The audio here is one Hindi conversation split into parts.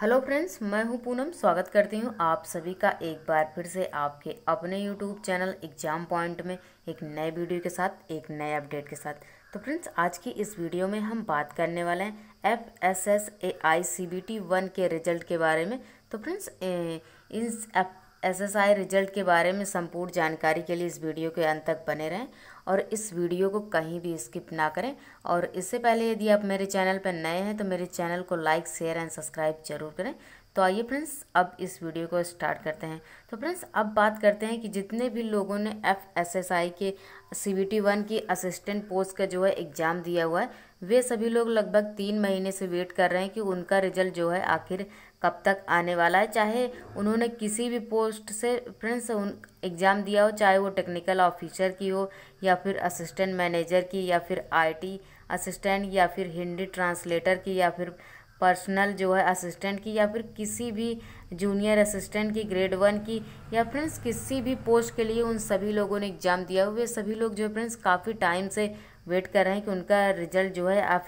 हेलो फ्रेंड्स मैं हूं पूनम स्वागत करती हूं आप सभी का एक बार फिर से आपके अपने यूट्यूब चैनल एग्जाम पॉइंट में एक नए वीडियो के साथ एक नए अपडेट के साथ तो फ्रेंड्स आज की इस वीडियो में हम बात करने वाले हैं F S S A I C B T one के रिजल्ट के बारे में तो फ्रेंड्स इन एफ एसएसआई रिजल्ट के बारे में संपूर्ण जानकारी के लिए इस वीडियो के अंत तक बने रहें और इस वीडियो को कहीं भी स्किप ना करें और इससे पहले यदि आप मेरे चैनल पर नए हैं तो मेरे चैनल को लाइक शेयर एंड सब्सक्राइब जरूर करें तो आइए फ्रेंड्स अब इस वीडियो को स्टार्ट करते हैं तो फ्रेंड्स अब बात करते हैं कि जितने भी लोगों ने एफ एस एस आई के सी बी टी वन की असिस्टेंट पोस्ट का जो है एग्ज़ाम दिया हुआ है वे सभी लोग लगभग तीन महीने से वेट कर रहे हैं कि उनका रिजल्ट जो है आखिर कब तक आने वाला है चाहे उन्होंने किसी भी पोस्ट से फ्रेंड्स उन एग्ज़ाम दिया हो चाहे वो टेक्निकल ऑफिसर की हो या फिर असिस्टेंट मैनेजर की या फिर आईटी असिस्टेंट या फिर हिंदी ट्रांसलेटर की या फिर पर्सनल जो है असिस्टेंट की या फिर किसी भी जूनियर असिस्टेंट की ग्रेड वन की या फ्रेंड्स किसी भी पोस्ट के लिए उन सभी लोगों ने एग्ज़ाम दिया हो वे सभी लोग जो है फ्रेंड्स काफ़ी टाइम से वेट कर रहे हैं कि उनका रिजल्ट जो है आप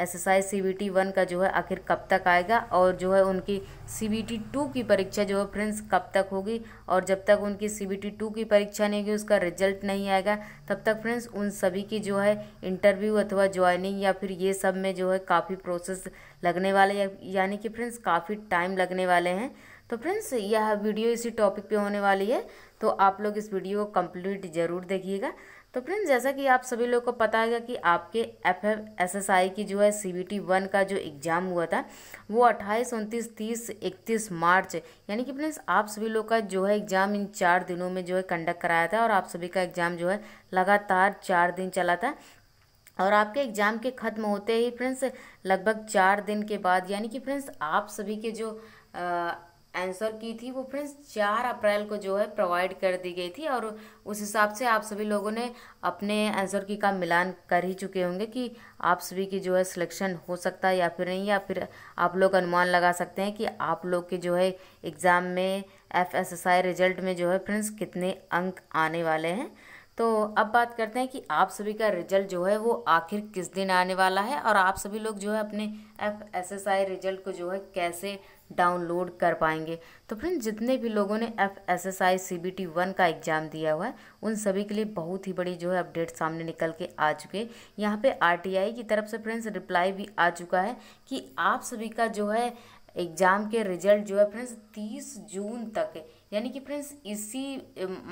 एक्सरसाइज सी बी टी वन का जो है आखिर कब तक आएगा और जो है उनकी सी बी टी टू की परीक्षा जो है फ्रेंड्स कब तक होगी और जब तक उनकी सी बी टी टू की परीक्षा नहीं होगी उसका रिजल्ट नहीं आएगा तब तक फ्रेंड्स उन सभी की जो है इंटरव्यू अथवा ज्वाइनिंग या फिर ये सब में जो है काफ़ी प्रोसेस लगने वाले यानी कि फ्रेंड्स काफ़ी टाइम लगने वाले हैं तो फ्रेंड्स यह वीडियो इसी टॉपिक पर होने वाली है तो आप लोग इस वीडियो को कम्प्लीट ज़रूर देखिएगा तो फ्रेंड्स जैसा कि आप सभी लोग को पता है कि आपके F F S S I की जो है सी बी टी वन का जो एग्ज़ाम हुआ था वो अट्ठाईस उनतीस तीस इकतीस मार्च यानी कि फ्रेंड्स आप सभी लोग का जो है एग्ज़ाम इन चार दिनों में जो है कंडक्ट कराया था और आप सभी का एग्ज़ाम जो है लगातार चार दिन चला था और आपके एग्ज़ाम के ख़त्म होते ही फ्रेंड्स लगभग चार दिन के बाद यानी कि फ्रेंड्स आप सभी के जो आंसर की थी वो फ्रेंड्स चार अप्रैल को जो है प्रोवाइड कर दी गई थी और उस हिसाब से आप सभी लोगों ने अपने आंसर की का मिलान कर ही चुके होंगे कि आप सभी की जो है सिलेक्शन हो सकता है या फिर नहीं या फिर आप लोग अनुमान लगा सकते हैं कि आप लोग के जो है एग्ज़ाम में एफ रिजल्ट में जो है फ्रेंड्स कितने अंक आने वाले हैं तो अब बात करते हैं कि आप सभी का रिजल्ट जो है वो आखिर किस दिन आने वाला है और आप सभी लोग जो है अपने F S S I result को जो है कैसे डाउनलोड कर पाएंगे तो फ्रेंड जितने भी लोगों ने F S S I C B T one का एग्ज़ाम दिया हुआ है उन सभी के लिए बहुत ही बड़ी जो है अपडेट सामने निकल के आ चुके यहाँ पे आर टी आई की तरफ से फ्रेंड्स रिप्लाई भी आ चुका है कि आप सभी का जो है एग्ज़ाम के रिजल्ट जो है फ्रेंड्स तीस जून तक यानी कि फ्रेंड्स इसी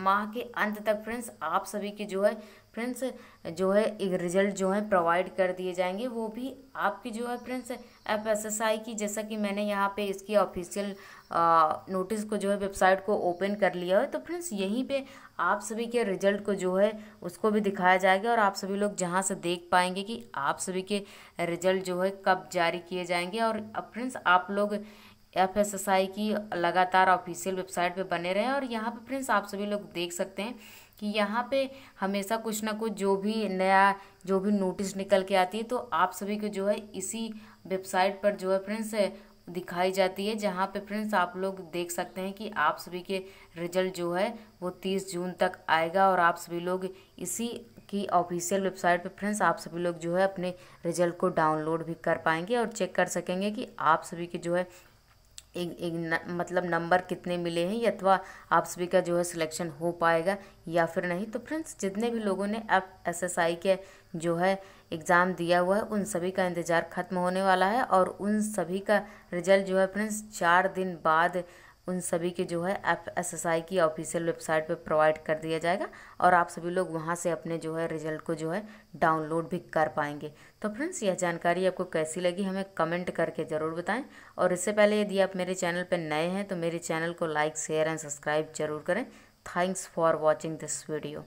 माह के अंत तक फ्रेंड्स आप सभी के जो है फ्रेंड्स जो है एक रिजल्ट जो है प्रोवाइड कर दिए जाएंगे वो भी आपकी जो है friends F S S I की जैसा कि मैंने यहाँ पे इसकी ऑफिशियल नोटिस को जो है वेबसाइट को ओपन कर लिया है तो फ्रेंड्स यहीं पे आप सभी के रिजल्ट को जो है उसको भी दिखाया जाएगा और आप सभी लोग जहाँ से देख पाएंगे कि आप सभी के रिजल्ट जो है कब जारी किए जाएंगे और फ्रेंड्स आप लोग एफएसएसआई की लगातार ऑफिशियल वेबसाइट पे बने रहे और यहाँ पे फ्रेंड्स आप सभी लोग देख सकते हैं कि यहाँ पे हमेशा कुछ ना कुछ जो भी नया जो भी नोटिस निकल के आती है तो आप सभी को जो है इसी वेबसाइट पर जो है फ्रेंड्स दिखाई जाती है जहाँ पे फ्रेंड्स आप लोग देख सकते हैं कि आप सभी के रिजल्ट जो है वो तीस जून तक आएगा और आप सभी लोग इसी की ऑफिशियल वेबसाइट पे फ्रेंड्स आप सभी लोग जो है अपने रिजल्ट को डाउनलोड भी कर पाएंगे और चेक कर सकेंगे कि आप सभी के जो है एक एक न, मतलब नंबर कितने मिले हैं या अथवा आप सभी का जो है सिलेक्शन हो पाएगा या फिर नहीं तो फ्रेंड्स जितने भी लोगों ने अब आई के जो है एग्ज़ाम दिया हुआ है उन सभी का इंतज़ार ख़त्म होने वाला है और उन सभी का रिजल्ट जो है फ्रेंड्स चार दिन बाद उन सभी के जो है एफ आई की ऑफिशियल वेबसाइट पर प्रोवाइड कर दिया जाएगा और आप सभी लोग वहाँ से अपने जो है रिजल्ट को जो है डाउनलोड भी कर पाएंगे तो फ्रेंड्स यह जानकारी आपको कैसी लगी हमें कमेंट करके ज़रूर बताएं और इससे पहले यदि आप मेरे चैनल पर नए हैं तो मेरे चैनल को लाइक शेयर एंड सब्सक्राइब जरूर करें thanks for watching this video